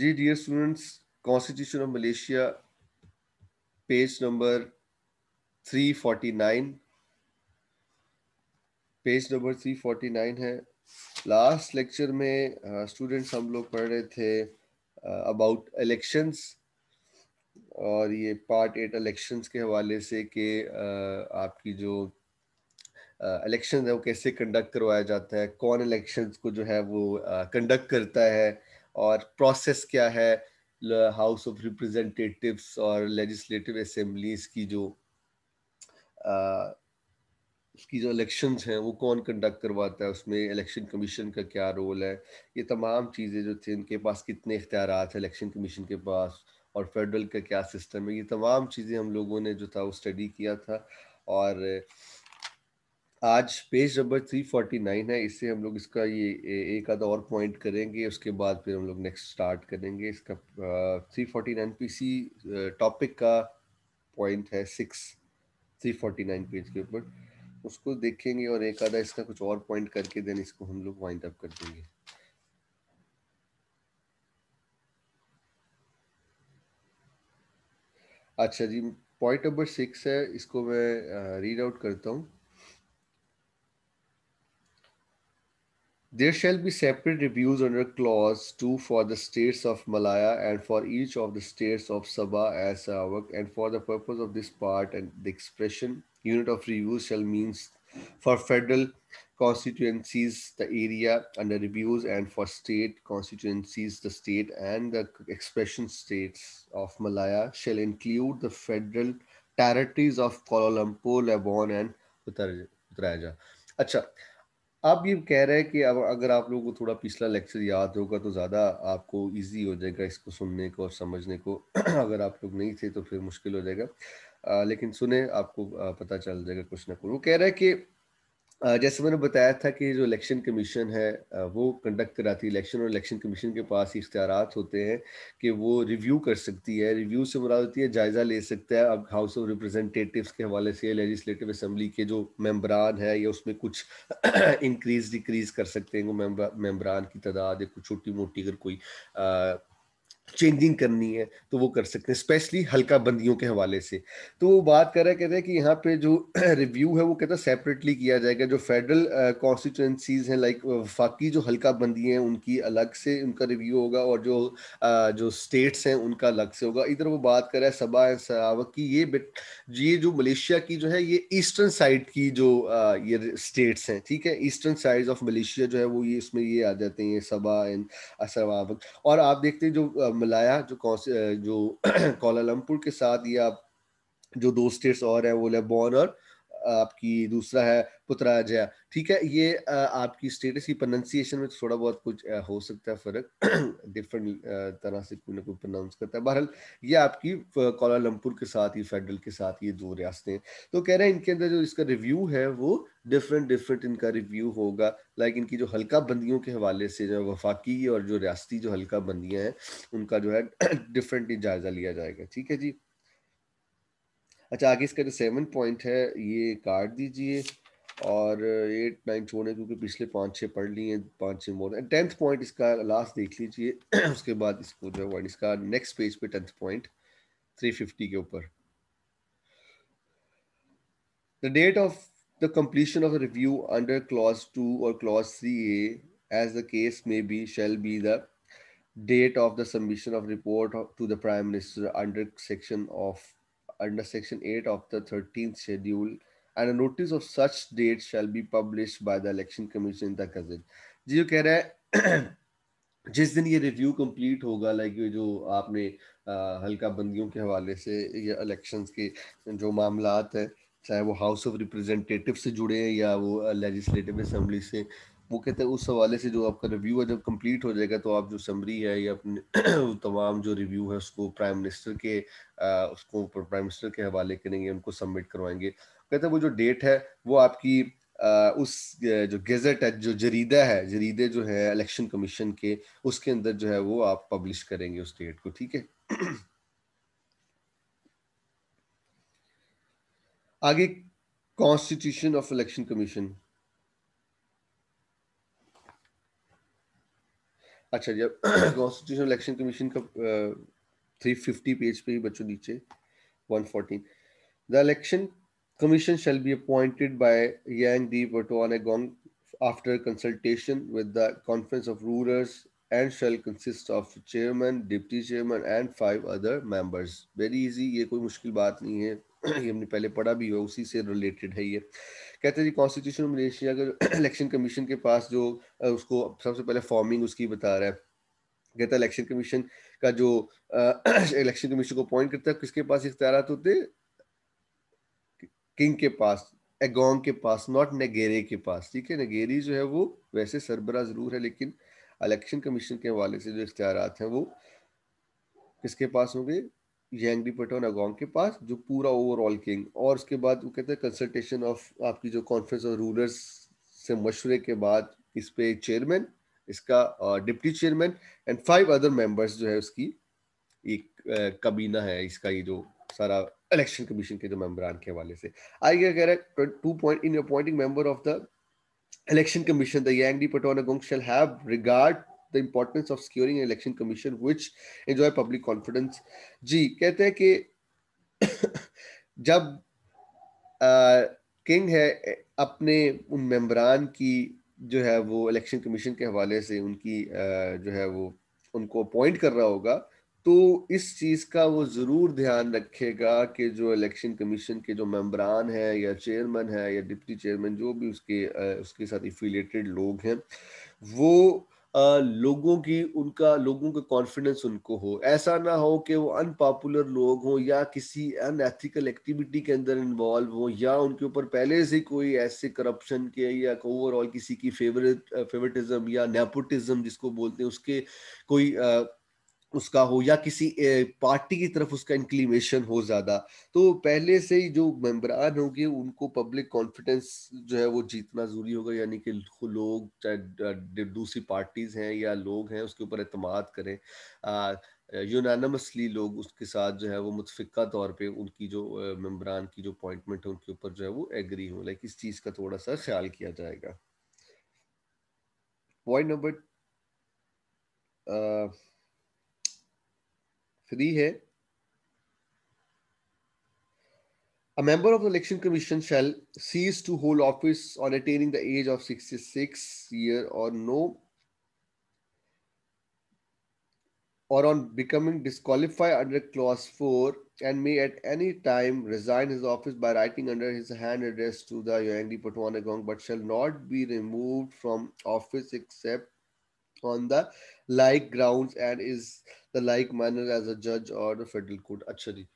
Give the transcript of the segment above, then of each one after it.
Ji constitution of Malaysia page number three forty 349 page number 349 है last lecture में students uh, हम लोग पढ़ रहे थे अबाउट uh, इलेक्शंस और ये पार्ट एट इलेक्शंस के हवाले से कि uh, आपकी जो इलेक्शन uh, है वो कैसे कंडक्ट करवाया जाता है कौन इलेक्शंस को जो है वो कंडक्ट uh, करता है और प्रोसेस क्या है हाउस ऑफ रिप्रेजेंटेटिव्स और लेजिस्लेटिव असम्बलीज की जो आ, उसकी जो इलेक्शंस हैं वो कौन कंडक्ट करवाता है उसमें इलेक्शन कमीशन का क्या रोल है ये तमाम चीज़ें जो थी उनके पास कितने इख्तियार हैं इलेक्शन कमीशन के पास और फेडरल का क्या सिस्टम है ये तमाम चीज़ें हम लोगों ने जो था वो स्टडी किया था और आज पेज नंबर 349 है इससे हम लोग इसका ये एक आधा और पॉइंट करेंगे उसके बाद फिर हम लोग नेक्स्ट स्टार्ट करेंगे इसका three forty nine P C topic का पॉइंट है six three forty nine page के ऊपर उसको देखेंगे और एक आधा इसका कुछ और पॉइंट करके देन इसको हम लोग वाइंड अप कर देंगे अच्छा जी पॉइंट नंबर सिक्स है इसको मैं रीड आउट करता हूँ There shall be separate reviews under clause 2 for the states of Malaya and for each of the states of Sabah and Sarawak and for the purpose of this part and the expression unit of review" shall means for federal constituencies the area under reviews and for state constituencies the state and the expression states of Malaya shall include the federal territories of Kuala Lumpur, Labuan, and Uttaraja. Acha, आप ये कह रहे हैं कि अब अगर आप लोगों को थोड़ा पिछला लेक्चर याद होगा तो ज़्यादा आपको इजी हो जाएगा इसको सुनने को और समझने को अगर आप लोग नहीं थे तो फिर मुश्किल हो जाएगा आ, लेकिन सुने आपको पता चल जाएगा कुछ ना कुछ वो कह रहा है कि जैसे मैंने बताया था कि जो इलेक्शन कमीशन है वो कंडक्ट कराती है इलेक्शन और इलेक्शन कमीशन के पास इख्तियार होते हैं कि वो रिव्यू कर सकती है रिव्यू से मुराद होती है जायज़ा ले सकता है अब हाउस ऑफ रिप्रेजेंटेटिव्स के हवाले से लेजिस्लेटिव असम्बली के जो मेम्बरान है या उसमें कुछ इंक्रीज डिक्रीज कर सकते हैं वो मेम्बरान की तादाद या कुछ छोटी मोटी अगर कोई चेंजिंग करनी है तो वो कर सकते हैं स्पेशली हल्का बंदियों के हवाले से तो वो बात कर रहे कहते हैं कि यहाँ पे जो रिव्यू है वो कहता है सेपरेटली किया जाएगा जो फेडरल कॉन्स्टिट्यूंसीज हैं लाइक वफाकी जो हल्का बंदी हैं उनकी अलग से उनका रिव्यू होगा और जो जो स्टेट्स हैं उनका अलग से होगा इधर वो बात कर रहा है सबा सरावक की ये बिट ये जो मलेशिया की जो है ये ईस्टर्न साइड की जो ये स्टेट्स हैं ठीक है ईस्टर्न साइड ऑफ मलेशिया जो है वो ये इसमें ये आ जाते हैं सबा एंड सरावक और आप देखते हैं जो मलाया जो जो कोलालमपुर के साथ या जो दो स्टेट्स और हैं वो लेबॉन और आपकी दूसरा है पुतराजया ठीक है ये आपकी स्टेटस की प्रोनाउंसिएशन में तो थोड़ा बहुत कुछ हो सकता है फर्क डिफरेंट तरह से कोई ना कोई प्रोनाउंस करता है बहरहाल ये आपकी कोलालमपुर के साथ ही फेडरल के साथ ये दो रियासतें तो कह रहे हैं इनके अंदर जो इसका रिव्यू है वो डिफरेंट डिफरेंट इनका रिव्यू होगा लाइक इनकी जो हल्का बंदियों के हवाले से जो वफाकी और जो रियासती जो हल्का बंदियाँ हैं उनका जो है डिफरेंट जायजा लिया जाएगा ठीक है जी अच्छा आगे इसका जो सेवन पॉइंट है ये काट दीजिए और एट नाइन छोड़ें क्योंकि पिछले पाँच छः पढ़ ली हैं पाँच छः मोर एंड टेंथ पॉइंट इसका लास्ट देख लीजिए उसके बाद इसको जो है इसका नेक्स्ट पेज पे टेंथ पॉइंट थ्री फिफ्टी के ऊपर the date of the completion of review under clause two or clause three as the case may be shall be the date of the submission of report to the prime minister under section of under section eight of the thirteen scheduled and notice of such date shall be publish by the election commission in the gazette जी जो कह रहा है जिस दिन ये review complete होगा like ये जो आपने हल्का बंदियों के हवाले से या इलेक्शंस के जो मामलात है चाहे वो हाउस ऑफ रिप्रेजेंटेटिव से जुड़े हैं या वो लेजिस्लेटिव असम्बली से वो कहते हैं उस हवाले से जो आपका रिव्यू है जब कंप्लीट हो जाएगा तो आप जो समरी है या अपने तमाम जो रिव्यू है उसको प्राइम मिनिस्टर के आ, उसको प्राइम मिनिस्टर के हवाले करेंगे उनको सबमिट करवाएंगे कहते हैं वो जो डेट है वो आपकी उस जो गेजेट है जो जरीदा है जरीदे जो है इलेक्शन कमीशन के उसके अंदर जो है वो आप पब्लिश करेंगे उस डेट को ठीक है आगे कॉन्स्टिट्यूशन ऑफ इलेक्शन कमीशन अच्छा जब कॉन्स्टिट्यूशन इलेक्शन कमीशन का थ्री फिफ्टी पेज पे ही बच्चों नीचे one fourteen the election commission shall be appointed by Yang Deep Watuanagong after consultation with the Conference of Rulers and shall consist of chairman, deputy chairman and five other members. Very easy, ye koi mushkil baat nahi hai ये हमने पहले पढ़ा भी हुआ उसी से related है ये कहते हैं जी कॉन्स्टिट्यूशन मलेशिया का इलेक्शन कमीशन के पास जो उसको सबसे पहले फॉर्मिंग उसकी बता रहा है कहता है इलेक्शन कमीशन का जो इलेक्शन कमीशन को अपॉइंट करता है किसके पास इख्तियार होते किंग के पास एगोंग के पास नॉट नगेरे के पास ठीक है नगेरी जो है वो वैसे सरबरा ज़रूर है लेकिन इलेक्शन कमीशन के हवाले से जो इख्तियार हैं वो किसके पास होंगे यंगडी पटोन एगोंग के पास जो पूरा ओवरऑल किंग और उसके बाद वो कहते हैं कंसल्टेशन ऑफ आपकी जो कॉन्फ्रेंस ऑफ रूलर्स से मशवरे के बाद इस पे चेयरमैन इसका deputy chairman and five other members जो है उसकी एक कबीना है इसका ये जो सारा इलेक्शन कमीशन के जो मेम्बरान के हवाले से आई क्या कह रहा है two point in member of the election commission the Yang di Pertuan Agong have regard the importance of securing election commission which enjoy public confidence जी कहते हैं कि जब किंग है अपने उन मेंबरान की जो है वो इलेक्शन कमीशन के हवाले से उनकी uh, जो है वो उनको अपॉइंट कर रहा होगा तो इस चीज का वो जरूर ध्यान रखेगा कि जो इलेक्शन कमीशन के जो मेम्बरान हैं या चेयरमैन है या डिप्टी चेयरमैन जो भी उसके उसके साथ एफिलेटेड लोग हैं वो आ, लोगों की उनका लोगों का कॉन्फिडेंस उनको हो ऐसा ना हो कि वो अनपॉपुलर लोग हों या किसी अनएथिकल एक्टिविटी के अंदर इन्वॉल्व हो या उनके ऊपर पहले से कोई ऐसे करप्शन के या ओवरऑल किसी की फेवरेट फेवरेटिज्म या नेपोटिज्म जिसको बोलते हैं उसके कोई आ, उसका हो या किसी पार्टी की तरफ उसका इंक्लीमेशन हो ज़्यादा तो पहले से ही जो मेम्बरान होंगे उनको पब्लिक कॉन्फिडेंस जो है वो जीतना ज़रूरी होगा यानी कि लोग चाहे दूसरी पार्टीज़ हैं या लोग हैं उसके ऊपर अतमाद करें यूनानमसली लोग उसके साथ जो है वो मुतफ़ा तौर पे उनकी जो मेम्बरान की जो अपॉइंटमेंट है उनके ऊपर जो है वो एग्री हो लाइक इस चीज़ का थोड़ा सा ख्याल किया जाएगा point number 3 member of the election commission shall cease to hold office on attaining the age of 66 year or no or on becoming disqualified under clause 4 and may at any time resign his office by writing under his hand address to the Yoangdi Patwanagong but shall not be removed from office except on the like grounds and is the like manner as a जज और the federal court अच्छा जी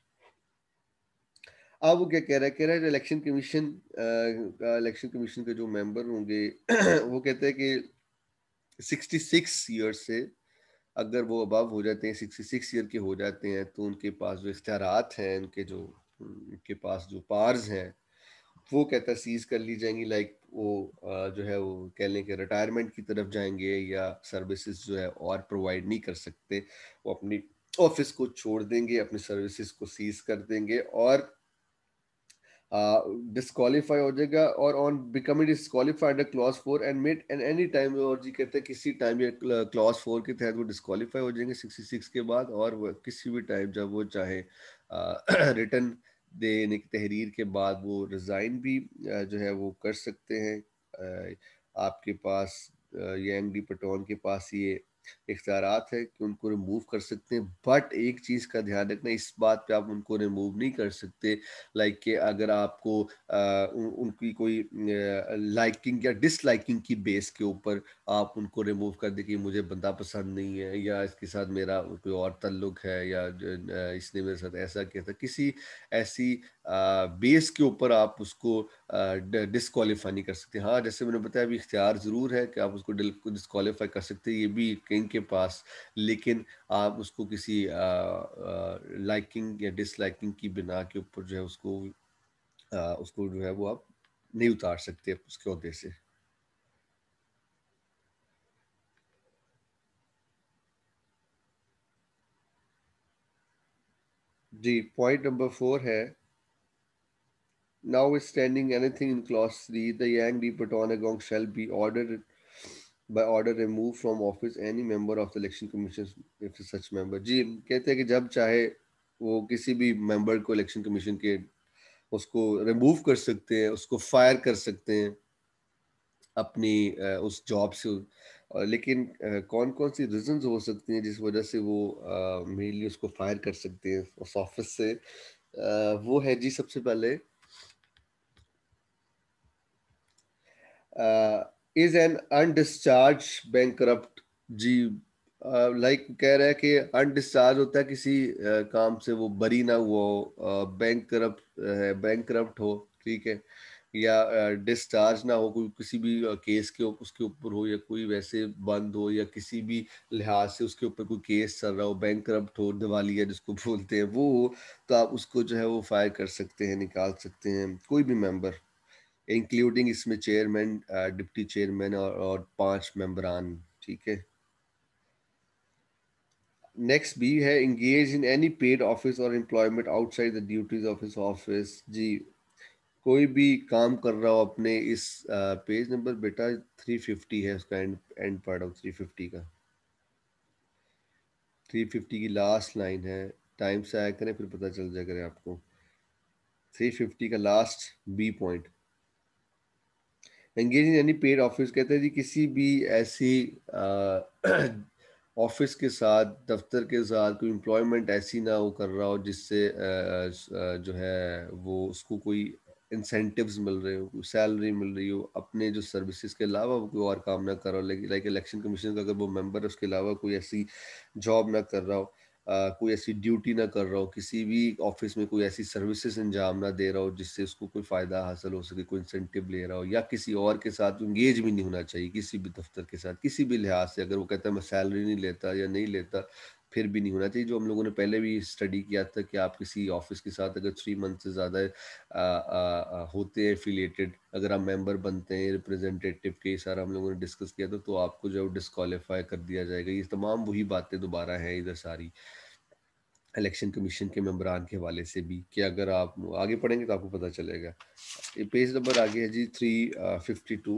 अब वो क्या कह रहा है कह रहा है इलेक्शन कमीशन का इलेक्शन कमीशन के जो मेंबर होंगे वो कहते हैं कि 66 ईयर से अगर वो अबव हो जाते हैं 66 ईयर के हो जाते हैं तो उनके पास जो इख्तियार हैं उनके जो उनके पास जो पार्स हैं वो कहता है सीज कर ली जाएंगी लाइक वो जो है वो कह लें कि रिटायरमेंट की तरफ जाएंगे या सर्विसेज जो है और प्रोवाइड नहीं कर सकते वो अपनी ऑफिस को छोड़ देंगे अपनी सर्विसेज को सीज कर देंगे और डिस्कालीफाई uh, हो जाएगा और on becoming disqualified clause four and made and any time और जी कहते हैं किसी टाइम ये क्लॉज फोर के तहत वो डिस्कालीफाई हो जाएंगे सिक्सटी सिक्स के बाद और किसी भी टाइम जब वो चाहे रिटर्न uh, देने की तहरीर के बाद वो रिज़ाइन भी जो है वो कर सकते हैं आपके पास यंग डी पटोन के पास ये इख्तियार है कि उनको रिमूव कर सकते हैं बट एक चीज़ का ध्यान रखना इस बात पे आप उनको रिमूव नहीं कर सकते लाइक के अगर आपको आ, उन, उनकी कोई लाइकिंग या डिसलाइकिंग की बेस के ऊपर आप उनको रिमूव कर दें कि मुझे बंदा पसंद नहीं है या इसके साथ मेरा कोई और तल्लुक है या इसने मेरे साथ ऐसा किया था किसी ऐसी आ, बेस के ऊपर आप उसको डिसकॉलीफाई नहीं कर सकते हाँ जैसे मैंने बताया अभी इख्तियार ज़रूर है कि आप उसको डिसकॉलीफाई कर सकते हैं ये भी के पास लेकिन आप उसको किसी लाइकिंग या डिसलाइकिंग की बिना के ऊपर जो है उसको आ, उसको जो है वो आप नहीं उतार सकते उसके अहदे से जी पॉइंट नंबर फोर है now standing anything in 3, the yang de Breton shall be order by order remove from office any member of the election commission if such member जी कहते हैं कि जब चाहे वो किसी भी मेंबर को इलेक्शन कमीशन के उसको रिमूव कर सकते हैं उसको फायर कर सकते हैं अपनी उस जॉब से और लेकिन कौन कौन सी रीजंस हो सकती हैं जिस वजह से वो मेनली उसको फायर कर सकते हैं उस ऑफिस से वो है जी सबसे पहले इज एन अनडिस्चार्ज बैंक जी लाइक uh, like, कह रहा है कि अनडिस्चार्ज होता है किसी uh, काम से वो बरी ना हुआ हो बैंक करप्ट है बैंक करप्ट हो ठीक है या डिस्चार्ज uh, ना हो कोई किसी भी केस के उसके ऊपर हो या कोई वैसे बंद हो या किसी भी लिहाज से उसके ऊपर कोई केस चल रहा हो बैंक करप्ट हो दिवालिया जिसको बोलते हैं वो हो तो आप उसको जो है वो फायर कर सकते हैं निकाल सकते हैं कोई भी मेम्बर इंक्लूडिंग इसमें चेयरमैन डिप्टी चेयरमैन और, और पांच मेंबरान ठीक है नेक्स्ट बी है engage in any paid office or employment outside the duties office office जी कोई भी काम कर रहा हो अपने इस पेज uh, नंबर बेटा 350 है उसका एंड एंड पार्ट ऑफ 350 का 350 की लास्ट लाइन है टाइम से आया करें फिर पता चल जाएगा करें आपको 350 का last B point engage in any paid office कहते हैं जी किसी भी ऐसी ऑफिस के साथ दफ्तर के साथ कोई एम्प्लॉयमेंट ऐसी ना वो कर रहा हो जिससे जो है वो उसको कोई इंसेंटिव्स मिल रहे हो सैलरी मिल रही हो अपने जो सर्विसेज के अलावा वो कोई और काम ना कर रहा हो लाइक इलेक्शन कमीशन का अगर वो मेंबर है उसके अलावा कोई ऐसी जॉब ना कर रहा हो कोई ऐसी ड्यूटी ना कर रहा हो किसी भी ऑफिस में कोई ऐसी सर्विसेज अंजाम ना दे रहा हो जिससे उसको कोई फ़ायदा हासिल हो सके कोई इंसेंटिव ले रहा हो या किसी और के साथ इंगेज भी नहीं होना चाहिए किसी भी दफ्तर के साथ किसी भी लिहाज से अगर वो कहता है मैं सैलरी नहीं लेता या नहीं लेता फिर भी नहीं होना चाहिए जो हम लोगों ने पहले भी स्टडी किया था कि आप किसी ऑफिस के साथ अगर थ्री मंथ से ज़्यादा होते हैं एफिलेटेड अगर आप मेंबर बनते हैं रिप्रेजेंटेटिव के सारा हम लोगों ने डिस्कस किया था तो आपको जो है डिस्कालीफाई कर दिया जाएगा ये तमाम वही बातें दोबारा हैं इधर सारी इलेक्शन कमीशन के मेम्बरान के हवाले से भी कि अगर आप आगे पढ़ेंगे तो आपको पता चलेगा पेज नंबर आगे है जी थ्री फिफ्टी टू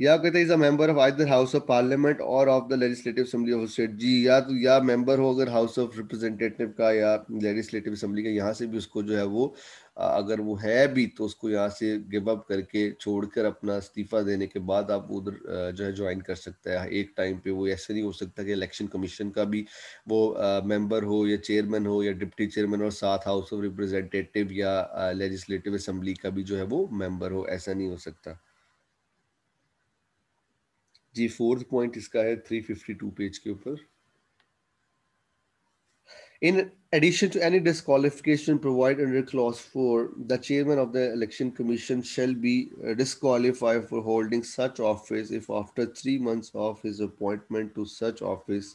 या is a member of either house of parliament or of the legislative assembly of state जी या तो या मेंबर हो अगर हाउस ऑफ रिप्रेजेंटेटिव का या लेजिस्लेटिव असेंबली का यहाँ से भी उसको जो है वो अगर वो है भी तो उसको यहाँ से गिव अप करके छोड़कर अपना इस्तीफा देने के बाद आप उधर जो है ज्वाइन कर सकता है एक टाइम पे वो ऐसे नहीं हो सकता कि इलेक्शन कमीशन का भी वो मेंबर हो या चेयरमैन हो या डिप्टी चेयरमैन और साथ हाउस ऑफ रिप्रेजेंटेटिव या लेजिस्लेटिव असम्बली का भी जो है वो मेंबर हो ऐसा नहीं हो सकता जी फोर्थ पॉइंट इसका है टू पेज के ऊपर in addition to any disqualification provide under clause four the chairman of the election commission shall be disqualified for holding such office if after three months of his appointment to such office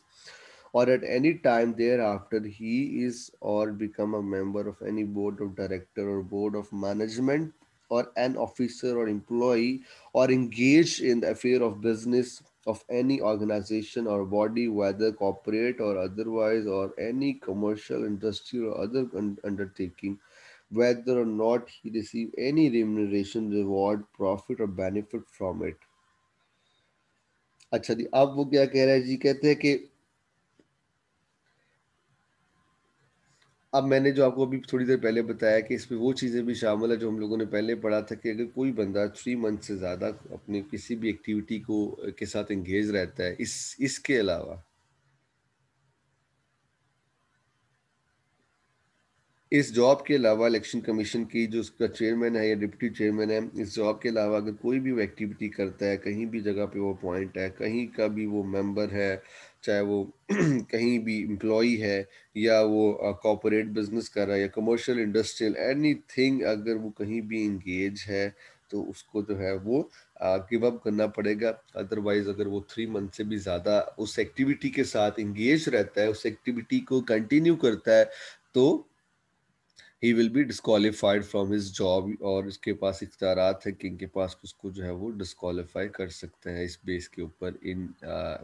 or at any time thereafter he is or become a member of any board of director or board of management or an officer or employee or engaged in the affair of business of any organization or body, whether corporate or otherwise, or any commercial, industrial, or other undertaking, whether or not he receive any remuneration, reward, profit, or benefit from it. अच्छा जी अब वो क्या कह रहे है जी कहते हैं कि अब मैंने जो आपको अभी थोड़ी देर पहले बताया कि इसमें वो चीज़ें भी शामिल है जो हम लोगों ने पहले पढ़ा था कि अगर कोई बंदा थ्री मंथ से ज़्यादा अपने किसी भी एक्टिविटी को के साथ एंगेज रहता है इस इसके अलावा इस जॉब के अलावा इलेक्शन कमीशन की जो उसका चेयरमैन है या डिप्टी चेयरमैन है इस जॉब के अलावा अगर कोई भी वो एक्टिविटी करता है कहीं भी जगह पे वो अपॉइंट है कहीं का भी वो मेंबर है चाहे वो कहीं भी एम्प्लॉई है या वो कॉपोरेट uh, बिजनेस कर रहा है या कमर्शियल इंडस्ट्रियल एनी थिंग अगर वो कहीं भी इंगेज है तो उसको जो तो है वो गिव uh, अप करना पड़ेगा अदरवाइज अगर वो थ्री मंथ से भी ज़्यादा उस एक्टिविटी के साथ इंगेज रहता है उस एक्टिविटी को कंटिन्यू करता है तो he will be disqualified from his job और इसके पास इख्तारात है कि इनके पास उसको जो है वो डिसकॉलीफाई कर सकते हैं इस बेस के ऊपर इन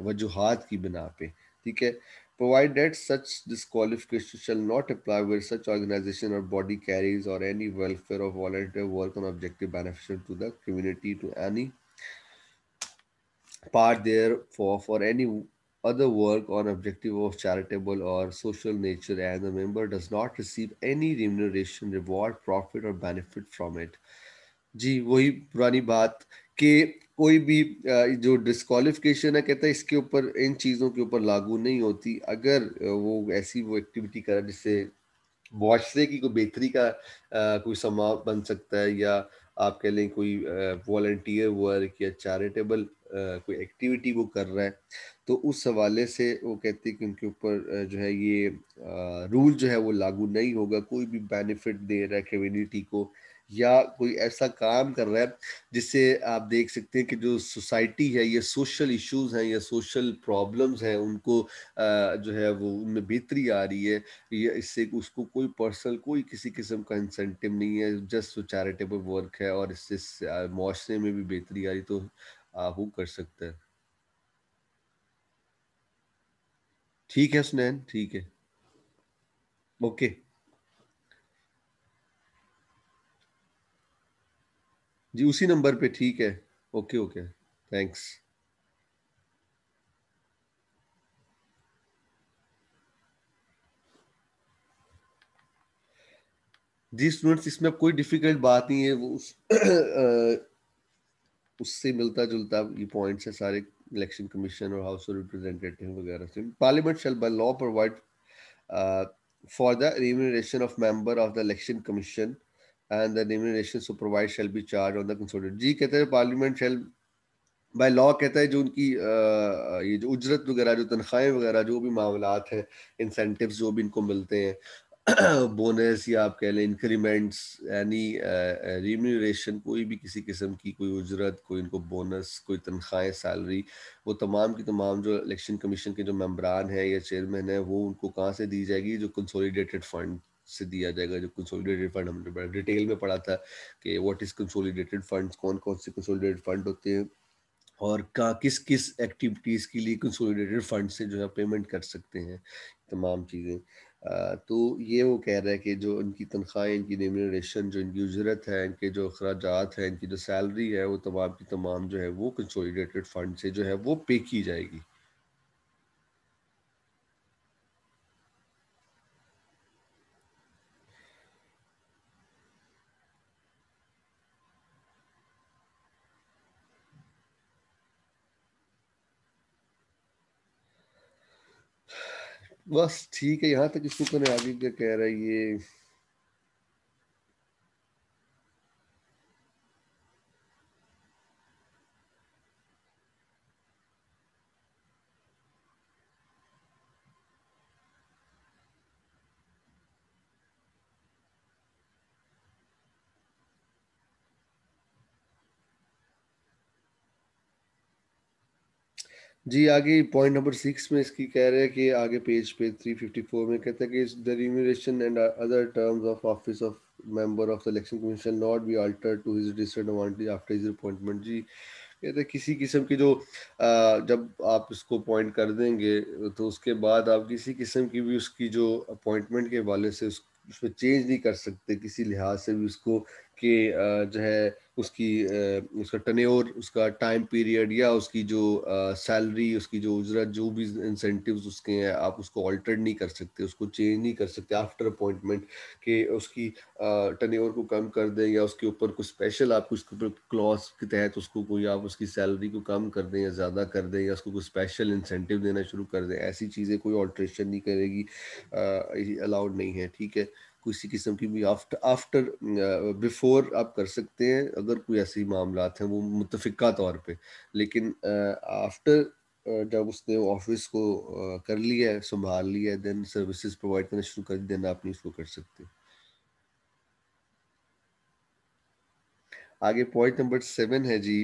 वजूहत की बिना पे ठीक है provide that such disqualification shall not apply with such organisation or body carries or any welfare of volunteer work on objective beneficial to the community to any part therefore for एनी other work on objective of charitable or social nature and the member does not receive any remuneration, reward, profit or benefit from it. ji wahi purani baat ke कोई भी जो disqualification है कहता है इसके ऊपर इन चीज़ों के ऊपर लागू नहीं होती अगर वो ऐसी वो एक्टिविटी करा जिससे मुआरे की कोई बेहतरी का कोई समा बन सकता है या आप कह लें कोई वॉल्टियर वर्क या चैरिटेबल कोई एक्टिविटी वो कर रहा है तो उस हवाले से वो कहते हैं कि उनके ऊपर जो है ये रूल जो है वो लागू नहीं होगा कोई भी बेनिफिट दे रहा है कम्यूनिटी को या कोई ऐसा काम कर रहा है जिससे आप देख सकते हैं कि जो सोसाइटी है या सोशल इश्यूज हैं या सोशल प्रॉब्लम्स हैं उनको जो है वो उनमें बेहतरी आ रही है या इससे उसको कोई पर्सनल कोई किसी किस्म का इंसेंटिव नहीं है जस्ट वो चैरिटेबल वर्क है और इससे मुआरे में भी बेहतरी आ रही तो वो कर सकता है ठीक है सुनैन ठीक है ओके okay. जी उसी नंबर पे ठीक है ओके ओके थैंक्स जी स्टूडेंट्स इसमें कोई डिफिकल्ट बात नहीं है वो उस उससे मिलता जुलता ये पॉइंट्स है सारे इलेक्शन कमीशन और हाउस ऑफ रिप्रेजेंटेटिव वगैरह से parliament shall by law provide for the remuneration of member of the election commission and the remuneration supervise shall be charged on the consolidated जी kehta hai parliament shall by law kehta hai जो unki ye jo ujrat wagaira jo जो wagaira jo bhi भी मामला incentives jo bhi inko milte hain bonus या आप कह लें increments यानी रिम्यूरेशन कोई भी किसी किस्म की कोई उजरत कोई इनको बोनस कोई तनख्वाहें सैलरी वो तमाम की तमाम जो इलेक्शन कमीशन के जो मेम्बरान है या चेयरमैन है वो उनको कहाँ से दी जाएगी जो कंसोलिडेटेड फंड से दिया जाएगा जो कंसोलिडेटेड फंड हमने बड़ा डिटेल में पढ़ा था कि व्हाट इज कंसोलिडेटेड फंड्स कौन कौन से कंसोलिडेटेड फंड होते हैं और का किस किस एक्टिविटीज़ के लिए कंसोलिडेटेड फंड से जो है पेमेंट कर सकते हैं तमाम चीज़ें तो ये वो कह रहा है कि जो इनकी तनख्वाह इनकी रेमरेशन जो इनकी उजरत है इनके जो अखराज हैं इनकी जो सैलरी है वो तमाम की तमाम जो है वो कंसोलिडेटेड फंड से जो है वो पे की जाएगी बस ठीक है यहाँ तक इसको ने आगे क्या कह रहा है ये जी आगे पॉइंट नंबर सिक्स में इसकी कह रहे हैं कि आगे पेज पे 354 में कहते हैं कि the remuneration and other terms of office of member of the election commission not be alter to his disadvantage after his appointment जी कहते हैं किसी किस्म की जो जब आप इसको अपॉइंट कर देंगे तो उसके बाद आप किसी किस्म की भी उसकी जो अपॉइंटमेंट के हवाले से उस उसमें चेंज नहीं कर सकते किसी लिहाज से भी उसको के जो है उसकी उसका टनेर उसका टाइम पीरियड या उसकी जो सैलरी उसकी जो उजरत जो भी इंसेंटिव्स उसके हैं आप उसको ऑल्टर नहीं कर सकते उसको चेंज नहीं कर सकते आफ्टर अपॉइंटमेंट कि उसकी टनेर को कम कर दें या उसके ऊपर कुछ स्पेशल आप उसके ऊपर क्लॉज के तहत उसको कोई आप उसकी सैलरी को कम कर दें या ज़्यादा कर दें या उसको कोई स्पेशल इंसेंटिव देना शुरू कर दें ऐसी चीज़ें कोई ऑल्ट्रेशन नहीं करेगी अलाउड नहीं है ठीक है किसी किस्म की भी आफ्टर आफ्टर बिफोर आप कर सकते हैं अगर कोई ऐसे मामला हैं वो मुतफ़ा तौर पे लेकिन आफ्टर जब उसने ऑफिस को कर लिया है संभाल लिया है देन सर्विसेज प्रोवाइड करना शुरू कर देना आप नहीं उसको कर सकते आगे पॉइंट नंबर सेवन है जी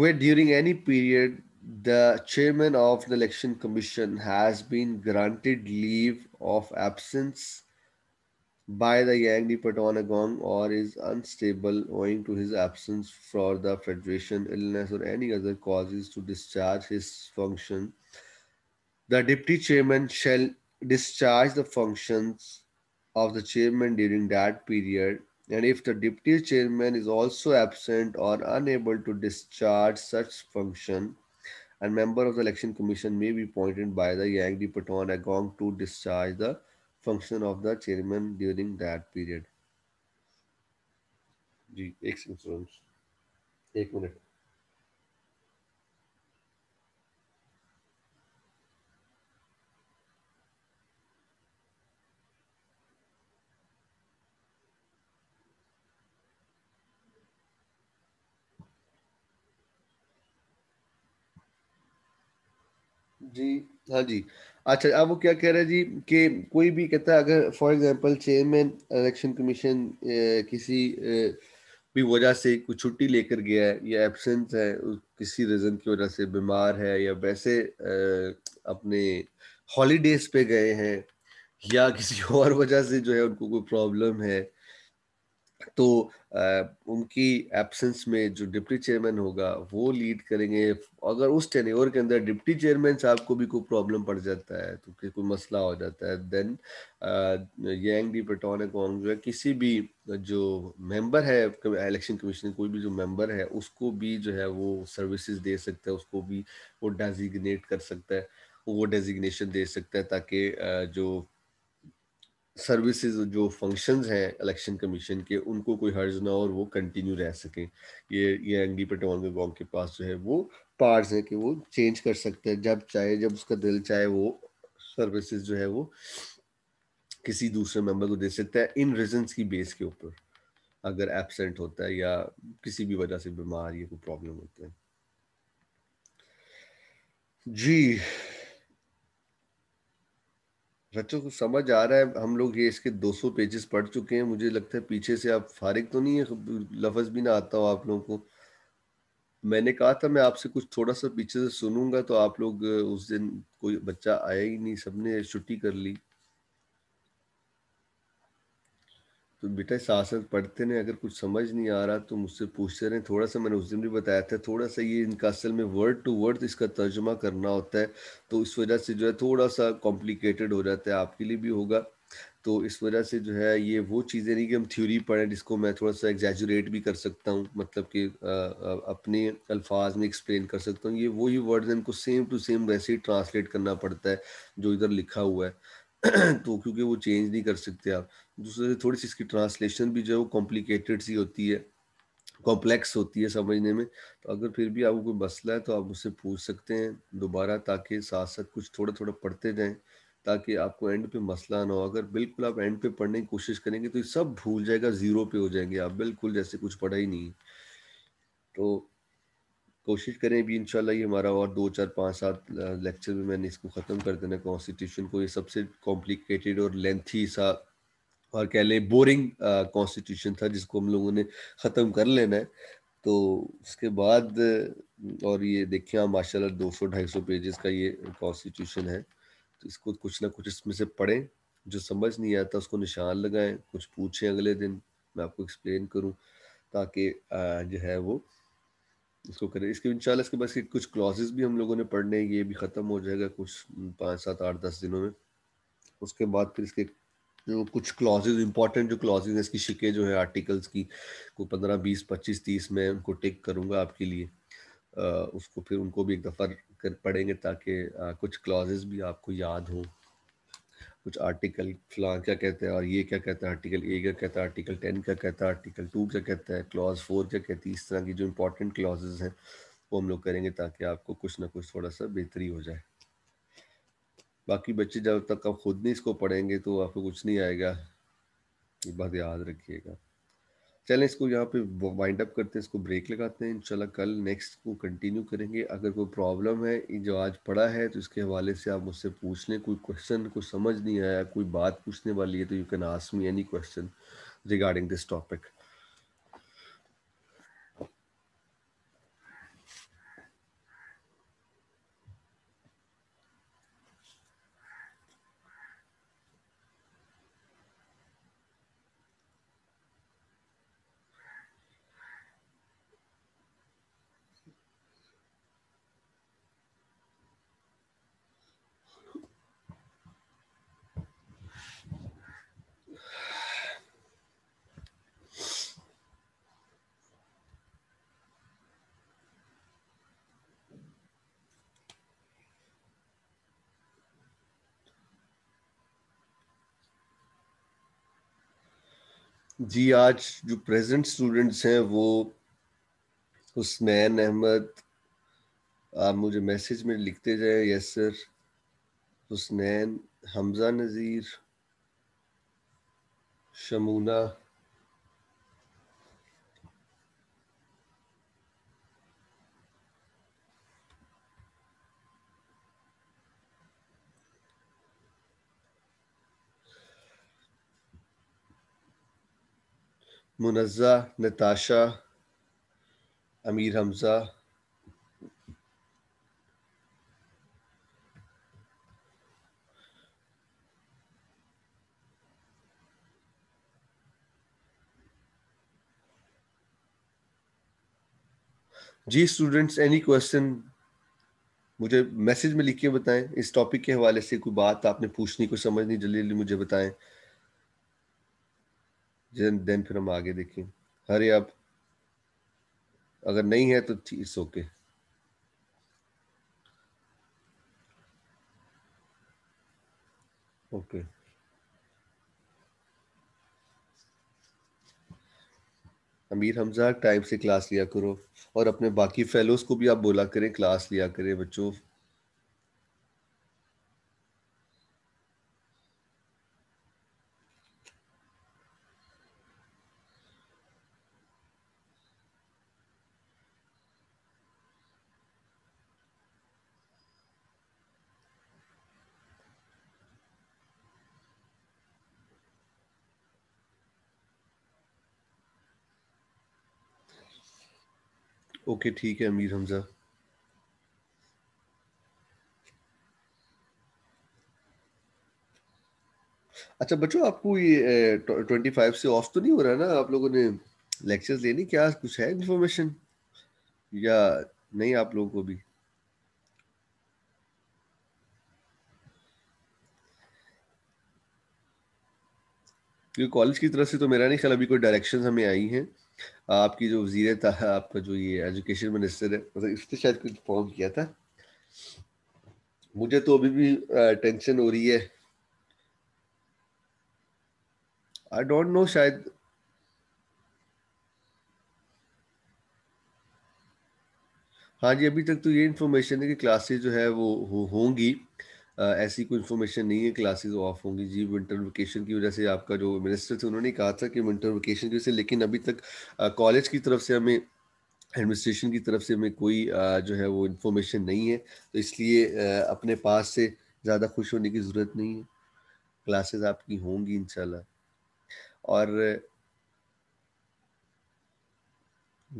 वे during any period the chairman of the election commission has been granted leave of absence by the Yangdi Patanagong or is unstable owing to his absence for the federation illness or any other causes to discharge his function. The deputy chairman shall discharge the functions of the chairman during that period and if the deputy chairman is also absent or unable to discharge such function and member of the election commission may be appointed by the Yang Di Patan Agong to discharge the function of the chairman during that period. जी एक insurance जी हाँ जी अच्छा अब वो क्या कह रहे हैं जी कि कोई भी कहता है अगर for example chairman election commission किसी ए, भी वजह से कुछ छुट्टी लेकर गया है या एबसेंस है किसी रीज़न की वजह से बीमार है या वैसे अपने हॉलीडेज पे गए हैं या किसी और वजह से जो है उनको कोई प्रॉब्लम है तो उनकी एब्सेंस में जो डिप्टी चेयरमैन होगा वो लीड करेंगे अगर उस टेनियोर के अंदर डिप्टी चेयरमैन साहब को भी कोई प्रॉब्लम पड़ जाता है तो कोई मसला हो जाता है देन यंग डी पटोन है किसी भी जो मेंबर है इलेक्शन कमीशन कोई भी जो मेंबर है उसको भी जो है वो सर्विसेज दे सकता है उसको भी वो डेजिग्नेट कर सकता है वो डेजिग्नेशन दे सकता है ताकि जो सर्विसेज जो फंक्शंस हैं इलेक्शन कमीशन के उनको कोई हर्ज ना और वो कंटिन्यू रह सकें ये ये एंडी पटवान गौंग के पास जो है वो पार्ट्स हैं कि वो चेंज कर सकते हैं जब चाहे जब उसका दिल चाहे वो सर्विसेज जो है वो किसी दूसरे मेंबर को दे सकता है इन रीजन की बेस के ऊपर अगर एबसेंट होता है या किसी भी वजह से बीमार या कोई प्रॉब्लम होता है जी रचो तो को समझ आ रहा है हम लोग ये इसके 200 पेजेस पढ़ चुके हैं मुझे लगता है पीछे से आप फारिग तो नहीं है लफज भी ना आता हो आप लोगों को मैंने कहा था मैं आपसे कुछ थोड़ा सा पीछे से सुनूंगा तो आप लोग उस दिन कोई बच्चा आया ही नहीं सबने छुट्टी कर ली तो बेटा इस पढ़ते ने अगर कुछ समझ नहीं आ रहा तो मुझसे पूछते रहे थोड़ा सा मैंने उस दिन भी बताया था थोड़ा सा ये इनका असल में वर्ड टू वर्ड इसका तर्जुमा करना होता है तो इस वजह से जो है थोड़ा सा कॉम्प्लिकेटेड हो जाता है आपके लिए भी होगा तो इस वजह से जो है ये वो चीज़ें नहीं कि हम थ्योरी पढ़ें जिसको मैं थोड़ा सा एग्जेजरेट भी कर सकता हूँ मतलब कि अपने अल्फाज में एक्सप्लेन कर सकता हूँ ये वही वर्ड इनको सेम टू सेम वैसे ही ट्रांसलेट करना पड़ता है जो इधर लिखा हुआ है तो क्योंकि वो चेंज नहीं कर सकते आप दूसरे से थोड़ी सी इसकी ट्रांसलेशन भी जो है वो कॉम्प्लिकेटेड सी होती है कॉम्प्लेक्स होती है समझने में तो अगर फिर भी आपको कोई मसला है तो आप उससे पूछ सकते हैं दोबारा ताकि साथ साथ कुछ थोड़ा थोड़ा पढ़ते जाएं ताकि आपको एंड पे मसला ना हो अगर बिल्कुल आप एंड पे पढ़ने की कोशिश करेंगे तो ये सब भूल जाएगा ज़ीरो पे हो जाएंगे आप बिल्कुल जैसे कुछ पढ़ा ही नहीं तो कोशिश करें भी इंशाल्लाह ये हमारा और दो चार पाँच सात लेक्चर में मैंने इसको ख़त्म कर देना कॉन्स्टिट्यूशन को ये सबसे कॉम्प्लिकेटेड और लेंथी सा और कह लें बोरिंग कॉन्स्टिट्यूशन था जिसको हम लोगों ने ख़त्म कर लेना है तो उसके बाद और ये देखिए आप माशाल्लाह 200-250 पेजेस का ये कॉन्स्टिट्यूशन है तो इसको कुछ ना कुछ इसमें से पढ़ें जो समझ नहीं आता उसको निशान लगाएं कुछ पूछें अगले दिन मैं आपको एक्सप्लेन करूं ताकि जो है वो इसको करें इसके इंशाल्लाह इसके बाद कुछ क्लासेस भी हम लोगों ने पढ़ने ये भी ख़त्म हो जाएगा कुछ पाँच सात आठ दस दिनों में उसके बाद फिर इसके जो कुछ क्लॉजेज इंपॉर्टेंट जो क्लॉजेज इसकी शिके जो है आर्टिकल्स की को पंद्रह बीस पच्चीस तीस में उनको टेक करूँगा आपके लिए आ, उसको फिर उनको भी एक दफ़ा कर पढ़ेंगे ताकि कुछ क्लॉजेज भी आपको याद हों कुछ आर्टिकल फला क्या कहते हैं और ये क्या कहता है आर्टिकल ए क्या कहता है आर्टिकल टेन क्या कहता है आर्टिकल टू क्या कहता है क्लॉज फोर क्या कहती है इस तरह की जो इंपॉर्टेंट क्लॉजेज हैं वो हम लोग करेंगे ताकि आपको कुछ ना कुछ थोड़ा सा बेहतरी हो जाए बाकी बच्चे जब तक आप खुद नहीं इसको पढ़ेंगे तो आपको कुछ नहीं आएगा ये बात याद रखिएगा चलें इसको यहाँ पे वाइंड अप करते हैं इसको ब्रेक लगाते हैं इंशाल्लाह कल नेक्स्ट को कंटिन्यू करेंगे अगर कोई प्रॉब्लम है जो आज पढ़ा है तो इसके हवाले से आप मुझसे पूछ लें कोई क्वेश्चन को समझ नहीं आया कोई बात पूछने वाली है तो you can ask me any question regarding this topic जी आज जो प्रेजेंट स्टूडेंट्स हैं वो हुस्नैन अहमद आप मुझे मैसेज में लिखते जाए यस सर हुसनैन हमजा नज़ीर शमूना मुनज़ा नताशा अमीर हमज़ा जी स्टूडेंट्स एनी क्वेश्चन मुझे मैसेज में लिख के बताएं इस टॉपिक के हवाले से कोई बात आपने पूछनी कोई समझनी जल्दी जल्दी मुझे बताएं दिन फिर हम आगे देखें हरे अब अगर नहीं है तो इट्स ओके ओके अमीर हमजा टाइम से क्लास लिया करो और अपने बाकी फेलोज़ को भी आप बोला करें क्लास लिया करें बच्चों ओके ठीक है अमीर हमजा अच्छा बच्चों आपको ये ट्वेंटी फाइव से ऑफ तो नहीं हो रहा ना आप लोगों ने लेक्चर्स लेने क्या कुछ है इन्फॉर्मेशन या नहीं आप लोगों को भी क्योंकि कॉलेज की तरफ से तो मेरा नहीं ख्याल अभी कोई डायरेक्शंस हमें आई हैं आपकी जो वजीर था आपका जो ये एजुकेशन मिनिस्टर है मतलब इसने शायद कुछ फॉर्म किया था मुझे तो अभी भी टेंशन हो रही है आई डोंट नो शायद हाँ जी अभी तक तो ये इन्फॉर्मेशन है कि क्लासेस जो है वो होंगी हो ऐसी कोई इन्फॉर्मेशन नहीं है क्लासेस ऑफ होंगी जी विंटर वेकेशन की वजह से आपका जो मिनिस्टर थे उन्होंने कहा था कि विंटर वेकेशन की वजह से लेकिन अभी तक कॉलेज की तरफ से हमें एडमिनिस्ट्रेशन की तरफ से हमें कोई जो है वो इन्फॉर्मेशन नहीं है तो इसलिए अपने पास से ज़्यादा खुश होने की ज़रूरत नहीं है क्लासेस आपकी होंगी इनशाला और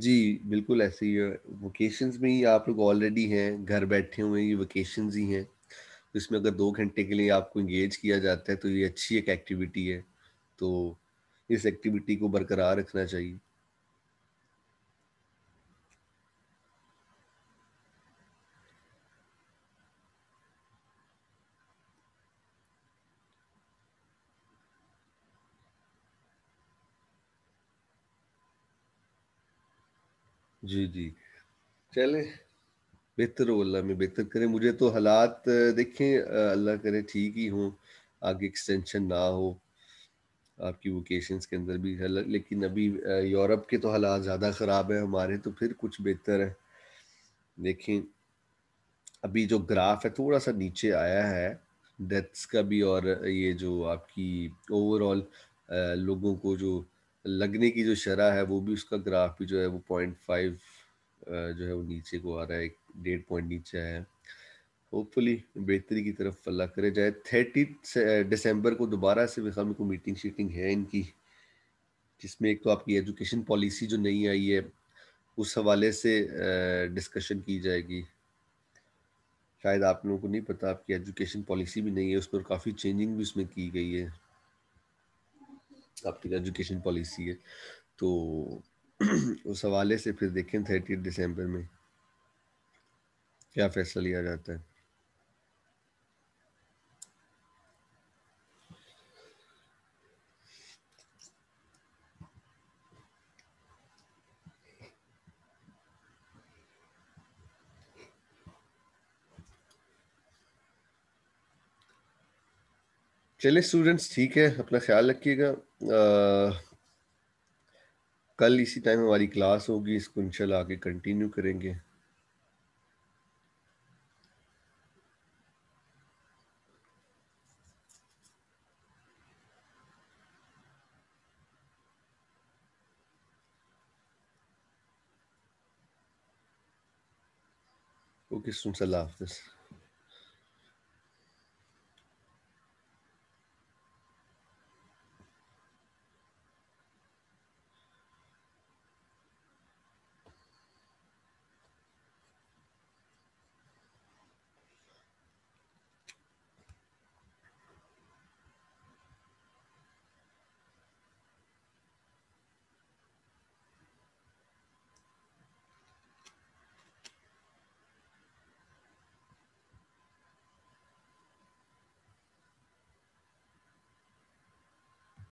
जी बिल्कुल ऐसे ही वोकेशंस में ही आप लोग ऑलरेडी हैं घर बैठे हुए ये वोकेशंस ही हैं तो इसमें अगर दो घंटे के लिए आपको इंगेज किया जाता है तो ये अच्छी एक एक्टिविटी है तो इस एक्टिविटी को बरकरार रखना चाहिए जी जी चले बेहतर हो अल्लाह में बेहतर करे मुझे तो हालात देखें अल्लाह करे ठीक ही हों आगे एक्सटेंशन ना हो आपकी वोकेशन के अंदर भी लेकिन अभी यूरोप के तो हालात ज़्यादा ख़राब है हमारे तो फिर कुछ बेहतर है देखें अभी जो ग्राफ है थोड़ा सा नीचे आया है डेथ्स का भी और ये जो आपकी ओवरऑल लोगों को जो लगने की जो शरह है वो भी उसका ग्राफ भी जो है वो पॉइंट फाइव जो है वो नीचे को आ रहा है डेढ़ पॉइंट नीचे आया है होपफुली बेहतरी की तरफ अल्लाह करे जाए थर्टी दिसंबर को दोबारा से बेखाम को मीटिंग शीटिंग है इनकी जिसमें एक तो आपकी एजुकेशन पॉलिसी जो नहीं आई है उस हवाले से डिस्कशन की जाएगी शायद आप लोगों को नहीं पता आपकी एजुकेशन पॉलिसी भी नहीं है उस पर काफ़ी चेंजिंग भी उसमें की गई है आपकी एजुकेशन पॉलिसी है तो उस हवाले से फिर देखें थर्टी दिसंबर में क्या फैसला लिया जाता है चले स्टूडेंट्स ठीक है अपना ख्याल रखिएगा कल इसी टाइम हमारी क्लास होगी इसको इनशाला आगे कंटिन्यू करेंगे ओके सुन सलाह हाफिज़